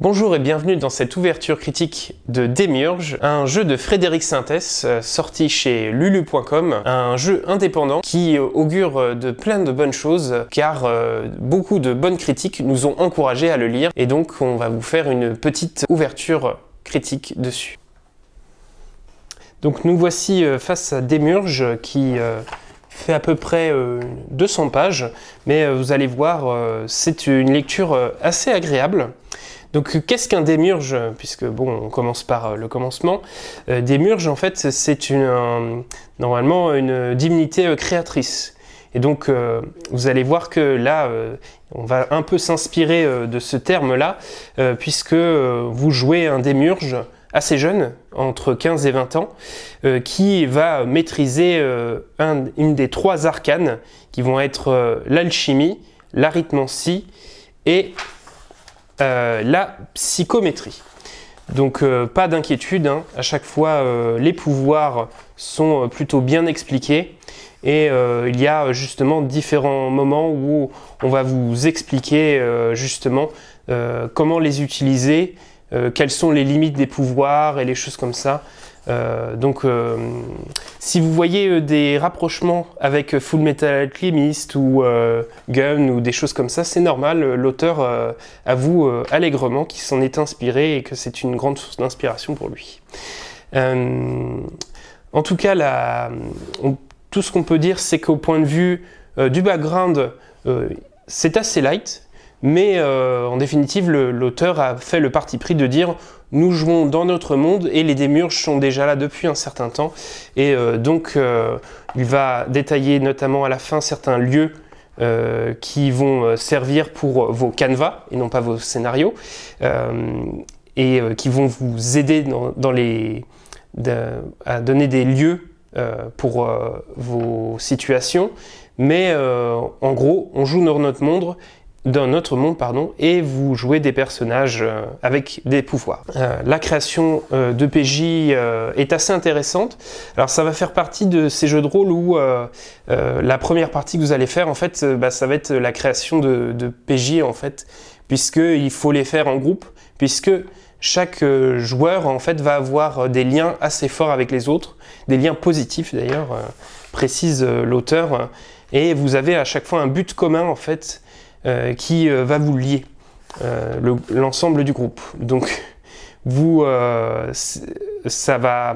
Bonjour et bienvenue dans cette ouverture critique de Demiurge, un jeu de Frédéric Sintès euh, sorti chez lulu.com, un jeu indépendant qui augure euh, de plein de bonnes choses car euh, beaucoup de bonnes critiques nous ont encouragés à le lire et donc on va vous faire une petite ouverture critique dessus. Donc nous voici face à Demurge qui fait à peu près 200 pages mais vous allez voir c'est une lecture assez agréable. Donc qu'est-ce qu'un démurge Puisque bon, on commence par euh, le commencement. Euh, démurge en fait, c'est une, normalement une divinité euh, créatrice. Et donc, vous allez voir que là, on va un peu s'inspirer de ce terme-là, puisque vous jouez un démiurge assez jeune, entre 15 et 20 ans, qui va maîtriser une des trois arcanes, qui vont être l'alchimie, l'arithmancie et euh, la psychométrie. Donc euh, pas d'inquiétude, hein. à chaque fois euh, les pouvoirs sont plutôt bien expliqués et il y a justement différents moments où on va vous expliquer justement comment les utiliser, quelles sont les limites des pouvoirs et les choses comme ça. Euh, donc, euh, si vous voyez euh, des rapprochements avec Full Metal Alchemist ou Gun ou des choses comme ça, c'est normal. L'auteur avoue allègrement qu'il s'en est inspiré et que c'est une grande source d'inspiration pour lui. en tout cas, tout ce qu'on peut dire, c'est qu'au point de vue du background, c'est assez light. Mais euh, en définitive, l'auteur a fait le parti pris de dire nous jouons dans notre monde et les démurges sont déjà là depuis un certain temps. Et euh, donc, euh, il va détailler notamment à la fin certains lieux qui vont servir pour vos canevas et non pas vos scénarios, et qui vont vous aider à donner des lieux pour vos situations. Mais en gros, on joue dans notre monde d'un autre monde pardon, et vous jouez des personnages euh, avec des pouvoirs. Euh, la création euh, de PJ est assez intéressante. Alors ça va faire partie de ces jeux de rôle où la première partie que vous allez faire en fait bah, ça va être la création de, de PJ en fait puisque il faut les faire en groupe puisque chaque joueur en fait va avoir des liens assez forts avec les autres, des liens positifs d'ailleurs précise l'auteur hein, et vous avez à chaque fois un but commun en fait euh, qui euh, va vous lier euh, l'ensemble du groupe. Donc vous, ça, va,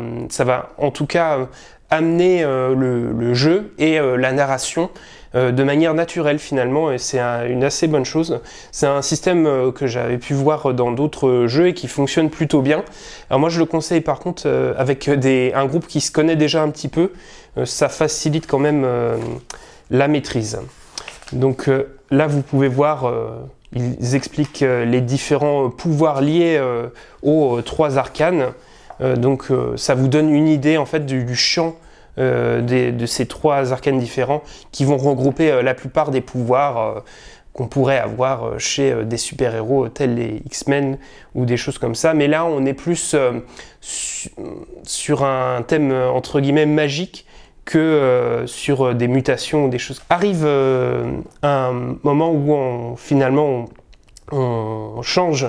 en tout cas amener le, jeu et la narration de manière naturelle finalement et c'est une assez bonne chose. C'est un système que j'avais pu voir dans d'autres jeux et qui fonctionne plutôt bien. Alors moi je le conseille par contre avec des, un groupe qui se connaît déjà un petit peu, ça facilite quand même la maîtrise. Donc euh, là, vous pouvez voir, euh, ils expliquent euh, les différents pouvoirs liés aux trois arcanes. donc ça vous donne une idée en fait du, champ de ces trois arcanes différents qui vont regrouper la plupart des pouvoirs qu'on pourrait avoir chez des super-héros tels les X-Men ou des choses comme ça. Mais là, on est plus sur un thème entre guillemets magique que euh, sur euh, des mutations ou des choses. Arrive euh, un moment où on, finalement on, change,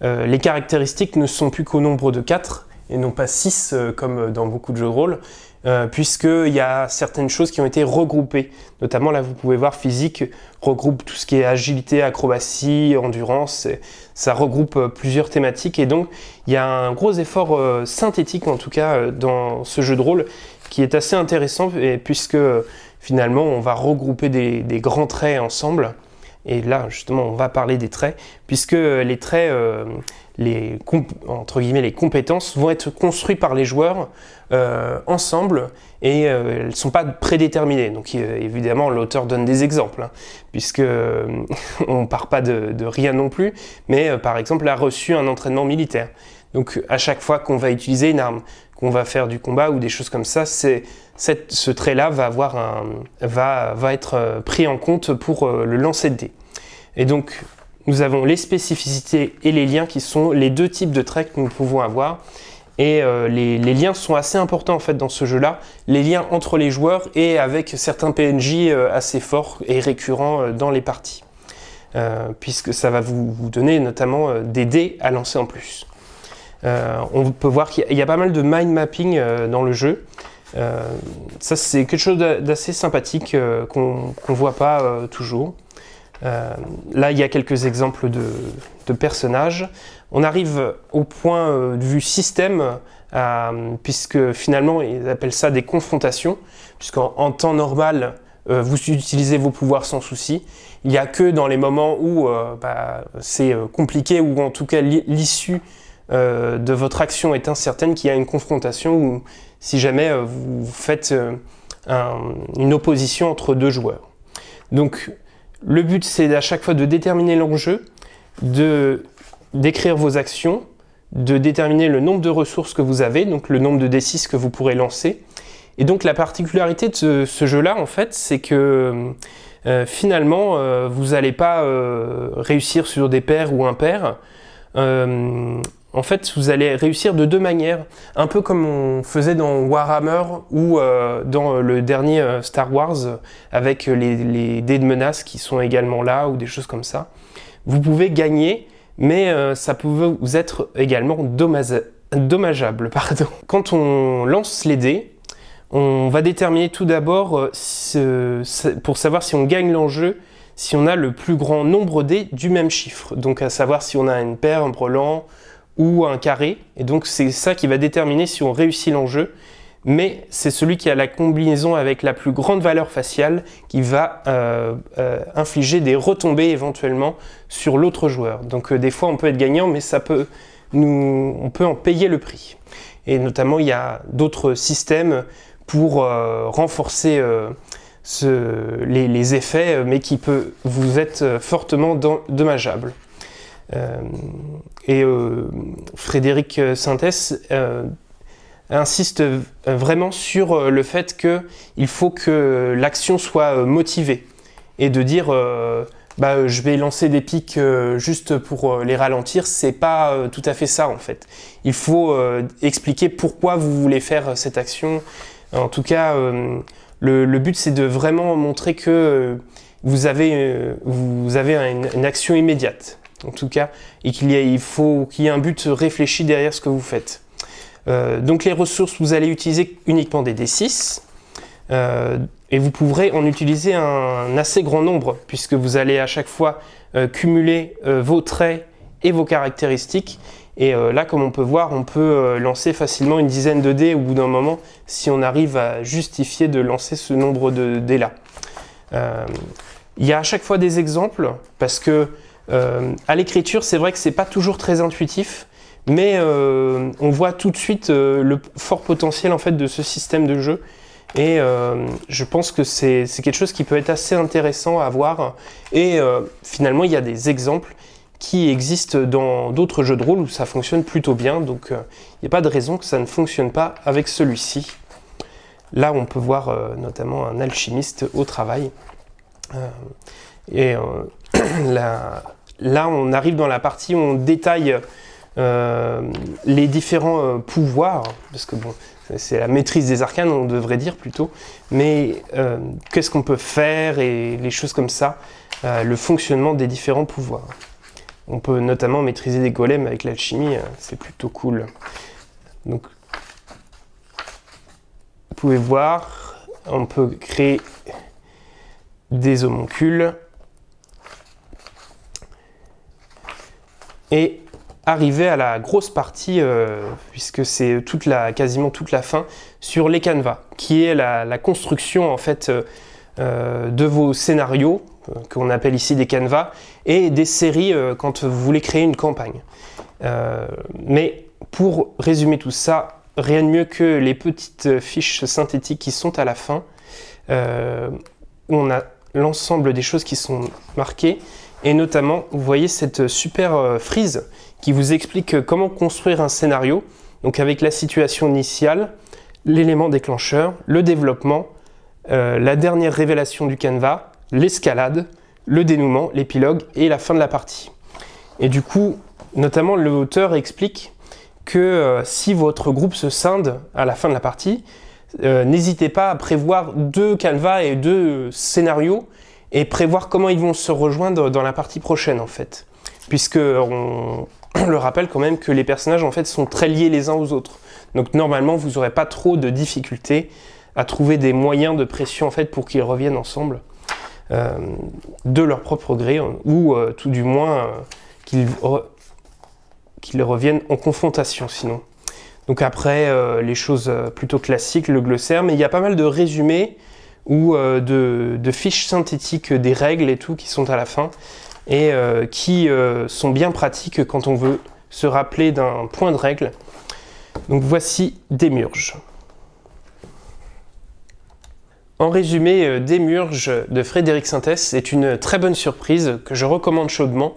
les caractéristiques ne sont plus qu'au nombre de 4 et non pas 6 comme dans beaucoup de jeux de rôle, puisqu'il y a certaines choses qui ont été regroupées. Notamment là vous pouvez voir physique regroupe tout ce qui est agilité, acrobatie, endurance, ça regroupe plusieurs thématiques et donc il y a un gros effort synthétique en tout cas dans ce jeu de rôle qui est assez intéressant puisque finalement on va regrouper des, grands traits ensemble. Et là justement on va parler des traits puisque les traits, euh, les entre guillemets les compétences vont être construits par les joueurs euh, ensemble et euh, elles ne sont pas prédéterminées. Donc évidemment l'auteur donne des exemples hein, puisque on part pas de, de, rien non plus. Mais par exemple a reçu un entraînement militaire. Donc à chaque fois qu'on va utiliser une arme, qu'on va faire du combat ou des choses comme ça, c'est ce trait-là va, avoir va, va être euh, pris en compte pour euh, le lancer de dés. Et donc nous avons les spécificités et les liens qui sont les deux types de traits que nous pouvons avoir. Et euh, les, liens sont assez importants en fait dans ce jeu-là, les liens entre les joueurs et avec certains PNJ assez forts et récurrents dans les parties. puisque ça va vous donner notamment des dés à lancer en plus. Euh, on peut voir qu'il y, a pas mal de mind mapping euh, dans le jeu. Euh, ça, c'est quelque chose d'assez sympathique qu'on ne voit pas toujours. là, il y a quelques exemples de, personnages. On arrive au point de vue système, puisque finalement, ils appellent ça des confrontations, puisqu'en temps normal, vous utilisez vos pouvoirs sans souci. Il n'y a que dans les moments où bah, c'est compliqué, ou en tout cas l'issue euh, de votre action est incertaine qu'il y a une confrontation ou si jamais euh, vous faites euh, une opposition entre deux joueurs. Donc le but c'est à chaque fois de déterminer l'enjeu, de d'écrire vos actions, de déterminer le nombre de ressources que vous avez, donc le nombre de D6 que vous pourrez lancer. Et donc la particularité de ce, jeu-là, en fait, c'est que finalement, vous n'allez pas réussir sur des paires ou impairs. En fait, vous allez réussir de deux manières, un peu comme on faisait dans Warhammer ou euh, dans le dernier euh, Star Wars avec les, dés de menace qui sont également là ou des choses comme ça. Vous pouvez gagner, mais euh, ça peut vous être également dommageable. Quand on lance les dés, on va déterminer tout d'abord pour savoir si on gagne l'enjeu si on a le plus grand nombre de dés du même chiffre. Donc à savoir si on a une paire, un brelan, ou un carré. Et donc c'est ça qui va déterminer si on réussit l'enjeu. Mais c'est celui qui a la combinaison avec la plus grande valeur faciale qui va euh, euh, infliger des retombées éventuellement sur l'autre joueur. Donc euh, des fois on peut être gagnant, mais ça peut nous, on peut en payer le prix. Et notamment il y a d'autres systèmes pour renforcer les, les, effets, mais qui peut vous être fortement dommageable. Euh, et euh, Frédéric Sintès euh, insiste vraiment sur le fait qu'il faut que l'action soit motivée et de dire bah, je vais lancer des pics juste pour les ralentir, c'est pas tout à fait ça en fait. Il faut expliquer pourquoi vous voulez faire cette action. En tout cas, le, but c'est de vraiment montrer que vous avez, vous avez une action immédiate en tout cas, et qu'il il faut qu'il y ait un but réfléchi derrière ce que vous faites. Euh, donc les ressources, vous allez utiliser uniquement des D6, euh, et vous pourrez en utiliser un, assez grand nombre, puisque vous allez à chaque fois euh, cumuler vos traits et vos caractéristiques. Et là, comme on peut voir, on peut lancer facilement une dizaine de dés au bout d'un moment, si on arrive à justifier de lancer ce nombre de dés-là. Il y a à chaque fois des exemples, parce que euh, à l'écriture, c'est vrai que c'est pas toujours très intuitif, mais euh, on voit tout de suite euh, le fort potentiel en fait de ce système de jeu. Et je pense que c'est quelque chose qui peut être assez intéressant à voir. Et finalement, il y a des exemples qui existent dans d'autres jeux de rôle où ça fonctionne plutôt bien. Donc, il n'y a pas de raison que ça ne fonctionne pas avec celui-ci. Là, on peut voir notamment un alchimiste au travail. et la, Là, on arrive dans la partie où on détaille euh, les différents euh, pouvoirs, parce que bon, c'est la maîtrise des arcanes, on devrait dire plutôt, mais euh, qu'est-ce qu'on peut faire et les choses comme ça, le fonctionnement des différents pouvoirs. On peut notamment maîtriser des golems avec l'alchimie, c'est plutôt cool. Donc, vous pouvez voir, on peut créer des homoncules et arriver à la grosse partie, euh, puisque c'est quasiment toute la fin, sur les canevas, qui est la, construction en fait euh, euh, de vos scénarios, qu'on appelle ici des canevas, et des séries quand vous voulez créer une campagne. mais pour résumer tout ça, rien de mieux que les petites fiches synthétiques qui sont à la fin. où on a l'ensemble des choses qui sont marquées et notamment, vous voyez cette super euh, frise qui vous explique euh, comment construire un scénario, donc avec la situation initiale, l'élément déclencheur, le développement, euh, la dernière révélation du canevas, l'escalade, le dénouement, l'épilogue et la fin de la partie. Et du coup, notamment, l'auteur explique que si votre groupe se scinde à la fin de la partie, n'hésitez pas à prévoir deux canevas et deux scénarios et prévoir comment ils vont se rejoindre dans la partie prochaine en fait. Puisque on, le rappelle quand même que les personnages en fait sont très liés les uns aux autres. Donc normalement vous n'aurez pas trop de difficultés à trouver des moyens de pression en fait pour qu'ils reviennent ensemble euh, de leur propre gré hein, ou euh, tout du moins euh, qu'ils reviennent en confrontation sinon. Donc après les choses plutôt classiques, le glossaire, mais il y a pas mal de résumés ou euh, de, fiches synthétiques des règles et tout qui sont à la fin et euh, qui euh, sont bien pratiques quand on veut se rappeler d'un point de règle. Donc voici Démurge. En résumé, Démurge de Frédéric Sintès est une très bonne surprise que je recommande chaudement,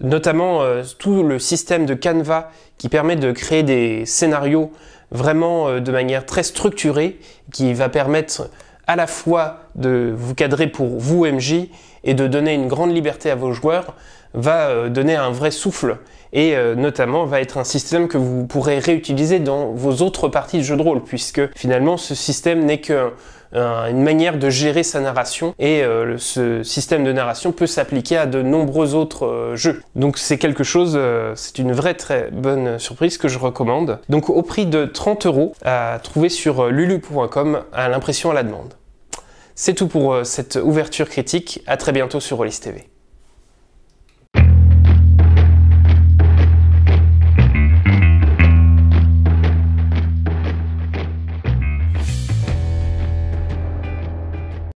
notamment tout le système de Canva qui permet de créer des scénarios vraiment de manière très structurée, qui va permettre à la fois de vous cadrer pour vous MJ et de donner une grande liberté à vos joueurs va euh, donner un vrai souffle et euh, notamment va être un système que vous pourrez réutiliser dans vos autres parties de jeu de rôle puisque finalement ce système n'est que euh, une manière de gérer sa narration et ce système de narration peut s'appliquer à de nombreux autres jeux. Donc c'est quelque chose, c'est une vraie très bonne surprise que je recommande. Donc au prix de 30 euros à trouver sur lulu.com à l'impression à la demande. C'est tout pour euh, cette ouverture critique. À très bientôt sur Rollis TV.